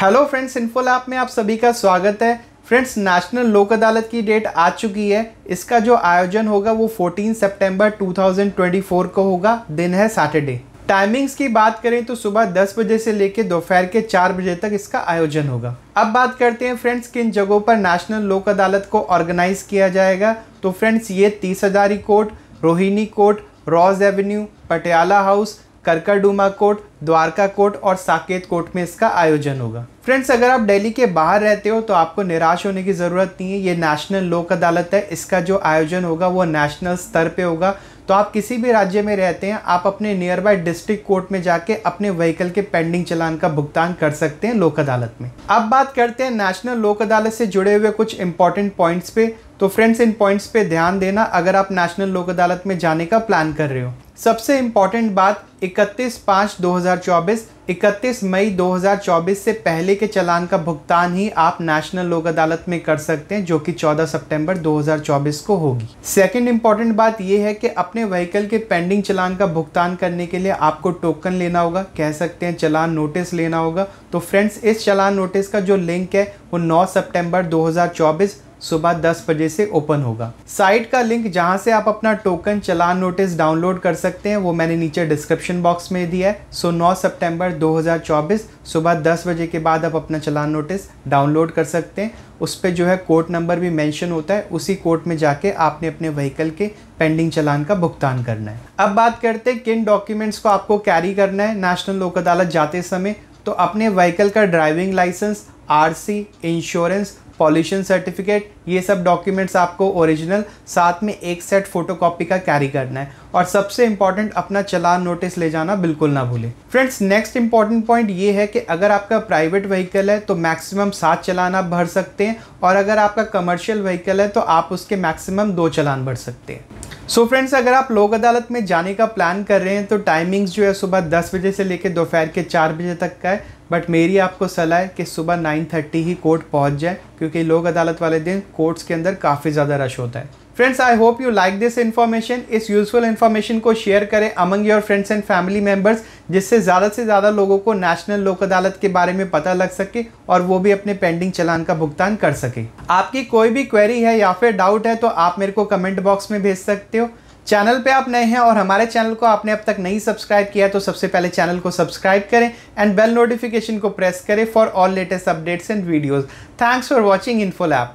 hello friends info lab में आप सभी का स्वागत है फ्रेंड्स नेशनल लोक अदालत की डेट आ चुकी है इसका जो आयोजन होगा वो 14 सितंबर 2024 को होगा दिन है सैटरडे टाइमिंग्स की बात करें तो सुबह 10 बजे से लेकर दोपहर के 4 बजे तक इसका आयोजन होगा अब बात करते हैं फ्रेंड्स किन जगहों पर नेशनल लोक अदालत को ऑर्गेनाइज किया जाएगा तो फ्रेंड्स ये Tis Hazari court Rohini court Rouse Avenue Patiala House Karkardooma court Dwarka court और साकेत कोट में इसका आयोजन होगा फ्रेंड्स अगर आप दिल्ली के बाहर रहते हो तो आपको निराश होने की ज़रूरत नहीं है ये नेशनल लोक अदालत है इसका जो आयोजन होगा वो नेशनल स्तर पे होगा तो आप किसी भी राज्य में रहते हैं आप अपने नियर बाय डिस्ट्रिक्ट कोर्ट में जाके अपने व्हीकल के पेंडिंग चलान का भुगतान कर सकते हैं लोक अदालत में अब बात करते हैं नेशनल लोक अदालत से जुड़े हुए कुछ इंपॉर्टेंट पॉइंट्स पे तो फ्रेंड्स इन पॉइंट्स पे ध्यान देना अगर आप नेशनल लोक अदालत में जाने का प्लान कर रहे हो सबसे इम्पॉर्टेंट बात 31 पाँच 2024 31 मई 2024 से पहले के चलान का भुगतान ही आप नेशनल लोक अदालत में कर सकते हैं जो कि 14 सितंबर 2024 को होगी सेकंड इम्पॉर्टेंट बात यह है कि अपने व्हीकल के पेंडिंग चलान का भुगतान करने के लिए आपको टोकन लेना होगा कह सकते हैं चलान नोटिस लेना होगा तो फ्रेंड्स इस चलान नोटिस का जो लिंक है वो नौ सितंबर दो सुबह 10 बजे से ओपन होगा साइट का लिंक जहां से आप अपना टोकन चलान नोटिस डाउनलोड कर सकते हैं वो मैंने नीचे डिस्क्रिप्शन बॉक्स में दिया है सो 9 सितंबर 2024 सुबह 10 बजे के बाद आप अपना चलान नोटिस डाउनलोड कर सकते हैं उस पर जो है कोर्ट नंबर भी मेंशन होता है उसी कोर्ट में जाके आपने अपने व्हीकल के पेंडिंग चलान का भुगतान करना है अब बात करते हैं किन डॉक्यूमेंट्स को आपको कैरी करना है नेशनल लोक अदालत जाते समय तो अपने व्हीकल का driving licence RC insurance pollution certificate ये सब डॉक्यूमेंट्स आपको ओरिजिनल साथ में एक सेट फोटोकॉपी का कैरी करना है और सबसे इंपॉर्टेंट अपना चलान नोटिस ले जाना बिल्कुल ना भूलें फ्रेंड्स नेक्स्ट इंपॉर्टेंट पॉइंट ये है कि अगर आपका प्राइवेट व्हीकल है तो मैक्सिमम सात चलान आप भर सकते हैं और अगर आपका कमर्शियल व्हीकल है तो आप उसके मैक्सिमम दो चलान भर सकते हैं सो so फ्रेंड्स अगर आप लोक अदालत में जाने का प्लान कर रहे हैं तो टाइमिंग्स जो है सुबह 10 बजे से लेकर दोपहर के 4 बजे तक का है बट मेरी आपको सलाह है कि सुबह 9:30 ही कोर्ट पहुंच जाए क्योंकि लोक अदालत वाले दिन कोर्ट्स के अंदर काफ़ी ज़्यादा रश होता है friends I hope you like this information इस यूजफुल इन्फॉर्मेशन को शेयर करें among your friends and family members जिससे ज़्यादा से ज़्यादा लोगों को नेशनल लोक अदालत के बारे में पता लग सके और वो भी अपने पेंडिंग चलान का भुगतान कर सके आपकी कोई भी क्वेरी है या फिर डाउट है तो आप मेरे को कमेंट बॉक्स में भेज सकते हो चैनल पे आप नए हैं और हमारे चैनल को आपने अब तक नहीं सब्सक्राइब किया तो सबसे पहले चैनल को सब्सक्राइब करें एंड बेल नोटिफिकेशन को प्रेस करें for all latest updates and videos thanks for watching इन्फोल ऐप